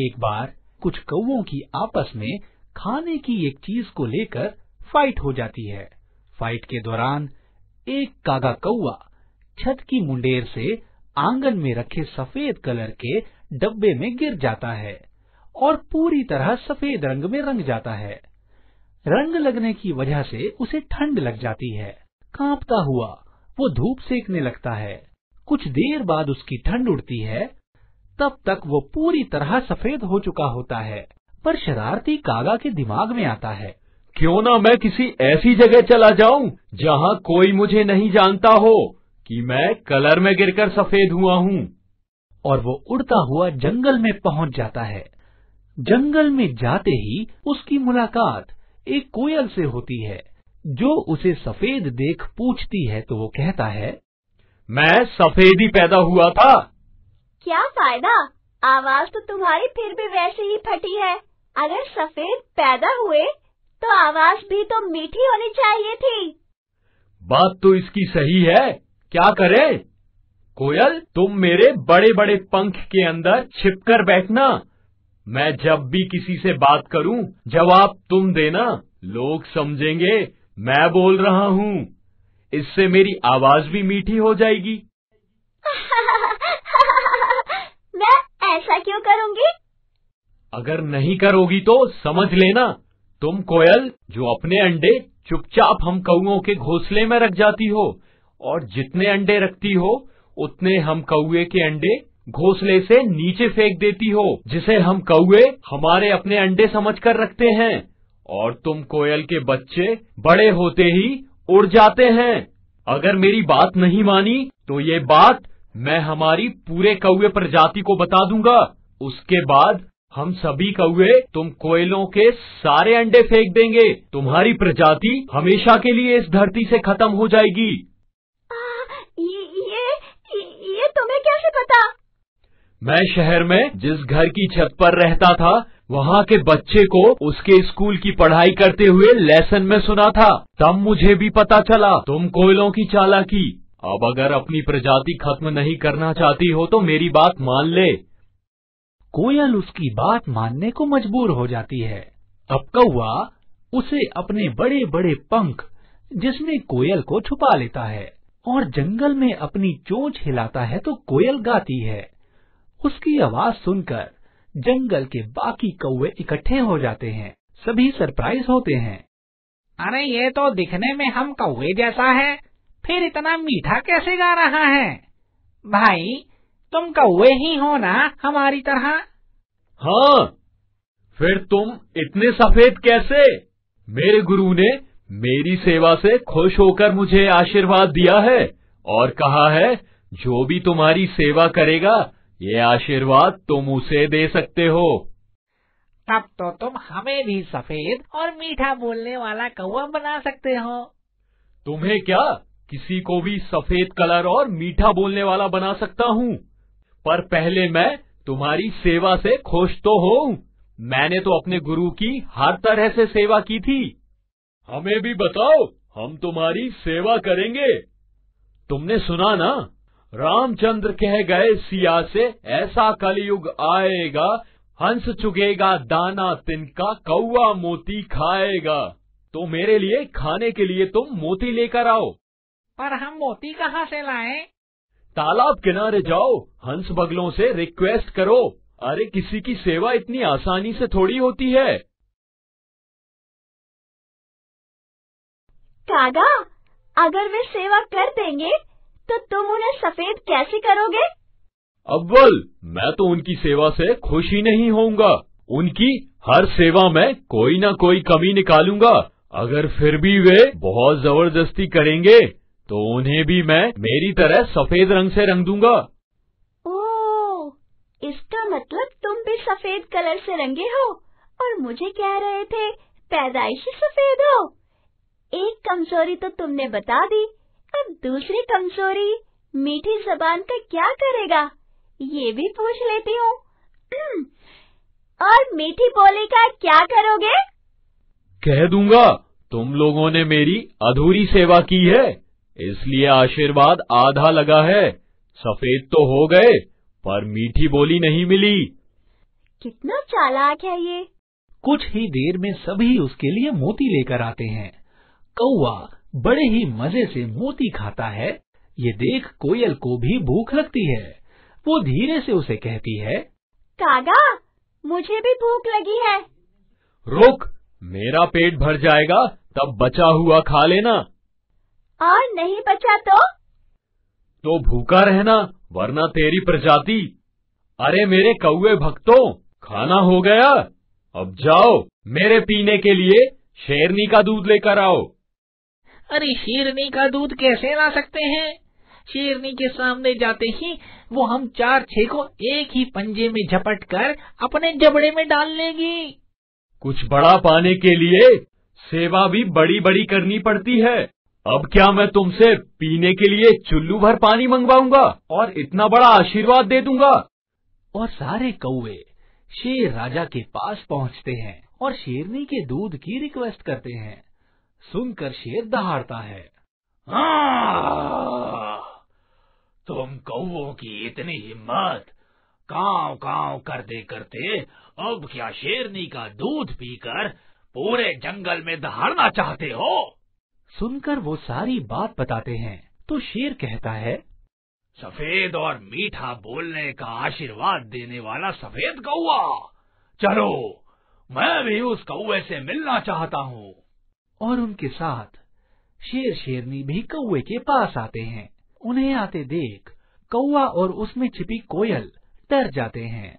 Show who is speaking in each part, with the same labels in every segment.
Speaker 1: एक बार कुछ कौओं की आपस में खाने की एक चीज को लेकर फाइट हो जाती है फाइट के दौरान एक कागा कौआ छत की मुंडेर से आंगन में रखे सफेद कलर के डब्बे में गिर जाता है और पूरी तरह सफेद रंग में रंग जाता है रंग लगने की वजह से उसे ठंड लग जाती है कांपता हुआ वो धूप सेकने लगता है कुछ देर बाद उसकी ठंड उड़ती है तब तक वो पूरी तरह सफेद हो चुका होता है पर शरारती कागा के दिमाग में आता है
Speaker 2: क्यों ना मैं किसी ऐसी जगह चला जाऊं जहां कोई मुझे
Speaker 1: नहीं जानता हो कि मैं कलर में गिरकर सफेद हुआ हूं और वो उड़ता हुआ जंगल में पहुंच जाता है जंगल में जाते ही उसकी मुलाकात एक कोयल से होती है जो उसे सफेद देख पूछती है तो वो कहता है मैं सफेद ही पैदा हुआ था
Speaker 3: क्या फायदा आवाज तो तुम्हारी फिर भी वैसे ही फटी है अगर सफेद पैदा हुए तो आवाज भी तो मीठी होनी चाहिए थी
Speaker 2: बात तो इसकी सही है क्या करें? कोयल तुम मेरे बड़े बड़े पंख के अंदर छिपकर बैठना मैं जब भी किसी से बात करूं जवाब तुम देना लोग समझेंगे मैं बोल रहा हूँ इससे मेरी आवाज भी मीठी हो जाएगी
Speaker 3: ऐसा क्यों करूँगी
Speaker 2: अगर नहीं करोगी तो समझ लेना तुम कोयल जो अपने अंडे चुपचाप हम कौओं के घोंसले में रख जाती हो और जितने अंडे रखती हो उतने हम कौए के अंडे घोंसले से नीचे फेंक देती हो जिसे हम कौए हमारे अपने अंडे समझकर रखते हैं और तुम कोयल के बच्चे बड़े होते ही उड़ जाते हैं अगर मेरी बात नहीं मानी तो ये बात मैं हमारी पूरे कौए प्रजाति को बता दूंगा उसके बाद हम सभी कौए तुम कोयलों के सारे अंडे फेंक देंगे तुम्हारी प्रजाति हमेशा के लिए इस धरती से खत्म हो जाएगी
Speaker 3: आ, ये, ये, ये तुम्हें कैसे पता
Speaker 2: मैं शहर में जिस घर की छत पर रहता था वहाँ के बच्चे को उसके स्कूल की पढ़ाई करते हुए लेसन में सुना था तब मुझे भी पता चला तुम कोयलों की चालाकी अब अगर अपनी प्रजाति खत्म नहीं करना चाहती हो तो मेरी बात मान ले
Speaker 1: कोयल उसकी बात मानने को मजबूर हो जाती है अब कौआ उसे अपने बड़े बड़े पंख जिसमें कोयल को छुपा लेता है और जंगल में अपनी चोंच हिलाता है तो कोयल गाती है उसकी आवाज सुनकर जंगल के बाकी कौए इकट्ठे हो जाते हैं सभी सरप्राइज होते हैं
Speaker 4: अरे ये तो दिखने में हम कौए जैसा है फिर इतना मीठा कैसे गा रहा है भाई तुम कौए ही हो ना हमारी तरह
Speaker 2: हाँ फिर तुम इतने सफेद कैसे मेरे गुरु ने मेरी सेवा से खुश होकर मुझे आशीर्वाद दिया है और कहा है जो भी तुम्हारी सेवा करेगा ये आशीर्वाद तुम उसे दे सकते हो
Speaker 4: तब तो तुम हमें भी सफेद और मीठा बोलने वाला कौआ बना सकते हो
Speaker 2: तुम्हें क्या किसी को भी सफेद कलर और मीठा बोलने वाला बना सकता हूँ पर पहले मैं तुम्हारी सेवा से खुश तो हो मैंने तो अपने गुरु की हर तरह से सेवा की थी हमें भी बताओ हम तुम्हारी सेवा करेंगे तुमने सुना ना रामचंद्र कह गए सिया से ऐसा कलयुग आएगा हंस चुगेगा दाना तिनका कौआ मोती खाएगा तो मेरे लिए खाने के लिए तुम मोती लेकर आओ
Speaker 4: पर हम मोती कहाँ से लाए
Speaker 2: तालाब किनारे जाओ हंस बगलों से रिक्वेस्ट करो अरे किसी की सेवा इतनी आसानी से थोड़ी होती है
Speaker 3: कागा अगर वे सेवा कर देंगे तो तुम उन्हें सफेद कैसे करोगे
Speaker 2: अव्वल मैं तो उनकी सेवा से खुश ही नहीं होऊंगा उनकी हर सेवा में कोई ना कोई कमी निकालूंगा अगर फिर भी वे बहुत जबरदस्ती करेंगे तो उन्हें भी मैं मेरी तरह सफेद रंग से रंग दूंगा ओ,
Speaker 3: इसका मतलब तुम भी सफेद कलर से रंगे हो और मुझे कह रहे थे पैदाइशी सफेद हो एक कमजोरी तो तुमने बता दी अब दूसरी कमजोरी मीठी जबान का क्या करेगा ये भी पूछ लेती हूँ और मीठी बोली का क्या करोगे
Speaker 2: कह दूंगा तुम लोगों ने मेरी अधूरी सेवा की है इसलिए आशीर्वाद आधा लगा है सफेद तो हो गए पर मीठी बोली
Speaker 1: नहीं मिली
Speaker 3: कितना चालाक है ये
Speaker 1: कुछ ही देर में सभी उसके लिए मोती लेकर आते हैं कौआ बड़े ही मजे से मोती खाता है ये देख कोयल को भी भूख लगती है वो धीरे से उसे कहती है
Speaker 3: कागा मुझे भी भूख लगी है
Speaker 1: रुक
Speaker 2: मेरा पेट भर जाएगा तब बचा हुआ खा लेना
Speaker 3: और नहीं बचा तो
Speaker 2: तो भूखा रहना वरना तेरी प्रजाति अरे मेरे कौए भक्तों खाना हो गया अब जाओ मेरे पीने के लिए शेरनी का दूध लेकर आओ
Speaker 4: अरे शेरनी का दूध कैसे ला सकते हैं शेरनी के सामने जाते ही वो हम चार छह को एक ही पंजे में झपट कर अपने जबड़े में डाल लेगी
Speaker 2: कुछ बड़ा पाने के लिए सेवा भी बड़ी बड़ी करनी पड़ती है अब क्या मैं तुमसे पीने के लिए चुल्लू भर पानी मंगवाऊंगा और इतना बड़ा आशीर्वाद दे दूंगा
Speaker 1: और सारे कौवे शेर राजा के पास पहुंचते हैं और शेरनी के दूध की रिक्वेस्ट करते हैं सुनकर शेर दहाड़ता है तुम कौ की इतनी हिम्मत काव काव करते करते अब क्या शेरनी का दूध पीकर पूरे जंगल में दहाड़ना चाहते हो सुनकर वो सारी बात बताते हैं तो शेर कहता है सफेद और मीठा बोलने का आशीर्वाद देने वाला सफेद कौआ चलो मैं भी उस कौए से मिलना चाहता हूँ और उनके साथ शेर शेरनी भी कौए के पास आते हैं उन्हें आते देख कौआ और उसमें छिपी कोयल डर जाते हैं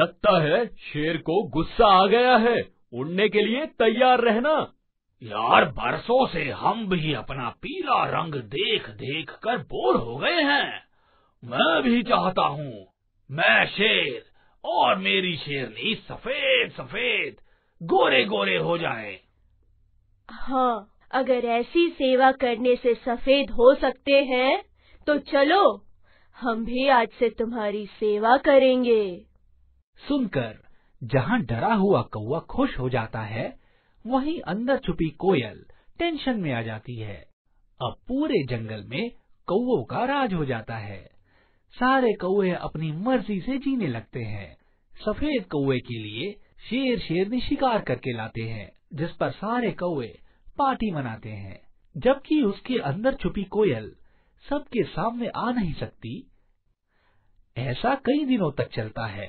Speaker 2: लगता है शेर को गुस्सा आ गया है उड़ने के
Speaker 1: लिए तैयार रहना यार बरसों से हम भी अपना पीला रंग देख देख कर बोर हो गए हैं मैं भी चाहता हूँ मैं शेर और मेरी शेरनी सफेद सफेद गोरे गोरे हो जाए
Speaker 3: हाँ अगर ऐसी सेवा करने से सफेद हो सकते हैं तो चलो हम भी आज से तुम्हारी सेवा
Speaker 1: करेंगे सुनकर जहाँ डरा हुआ कौआ खुश हो जाता है वहीं अंदर छुपी कोयल टेंशन में आ जाती है अब पूरे जंगल में कौओ का राज हो जाता है सारे कौए अपनी मर्जी से जीने लगते हैं सफेद कौए के लिए शेर शेरनी शिकार करके लाते हैं जिस पर सारे कौए पार्टी मनाते हैं जबकि उसके अंदर छुपी कोयल सबके सामने आ नहीं सकती ऐसा कई दिनों तक चलता है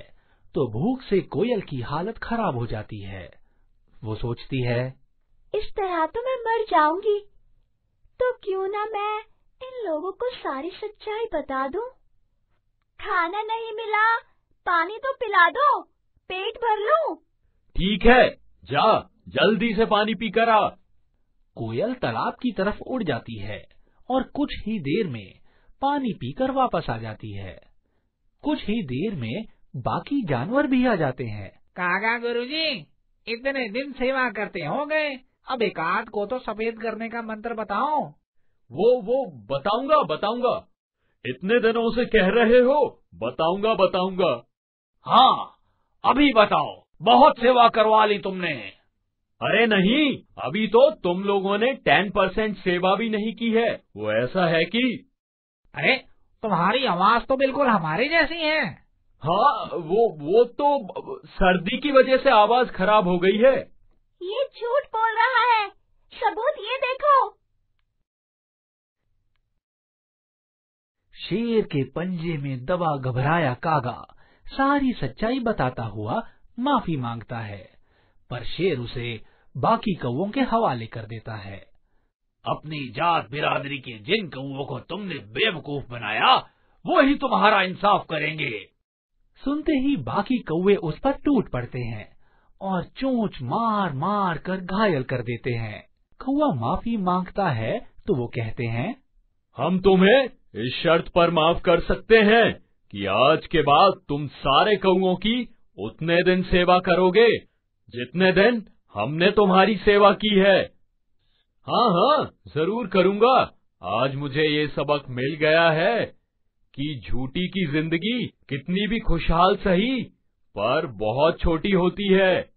Speaker 1: तो भूख से कोयल की हालत खराब हो जाती है वो सोचती है
Speaker 3: इस तरह तो मैं मर जाऊंगी तो क्यों ना मैं इन लोगों को सारी सच्चाई बता दूं? खाना नहीं मिला पानी तो पिला दो पेट भर लूं।
Speaker 1: ठीक है जा जल्दी से पानी पी कर आ कोयल तालाब की तरफ उड़ जाती है और कुछ ही देर में पानी पीकर वापस आ जाती है कुछ ही देर में बाकी जानवर भी आ जाते हैं
Speaker 4: कागा गुरुजी इतने दिन सेवा करते हो गए अब एक आध को तो सफेद करने का मंत्र बताओ वो
Speaker 2: वो बताऊंगा बताऊंगा इतने दिनों से कह रहे हो बताऊंगा बताऊंगा हाँ अभी बताओ बहुत सेवा करवा ली तुमने अरे नहीं अभी तो तुम लोगों ने टेन परसेंट सेवा भी नहीं की है वो ऐसा है कि अरे
Speaker 4: तुम्हारी आवाज तो बिल्कुल हमारी जैसी है
Speaker 2: हाँ वो वो तो सर्दी की वजह से आवाज खराब हो गई है
Speaker 3: ये झूठ बोल रहा है सबूत ये देखो
Speaker 1: शेर के पंजे में दबा घबराया कागा सारी सच्चाई बताता हुआ माफी मांगता है पर शेर उसे बाकी कौओं के हवाले कर देता है अपनी जात बिरादरी के जिन कौओं को तुमने बेवकूफ बनाया वो ही तुम्हारा इंसाफ करेंगे सुनते ही बाकी कौवे उस पर टूट पड़ते हैं और चोंच मार मार कर घायल कर देते हैं कौवा माफी मांगता है तो वो कहते हैं
Speaker 2: हम तुम्हें इस शर्त पर माफ कर सकते हैं कि आज के बाद तुम सारे कौओं की उतने दिन सेवा करोगे जितने दिन हमने तुम्हारी सेवा की है हाँ हाँ जरूर करूंगा आज मुझे ये सबक मिल गया है कि झूठी की जिंदगी कितनी भी खुशहाल सही पर बहुत छोटी होती है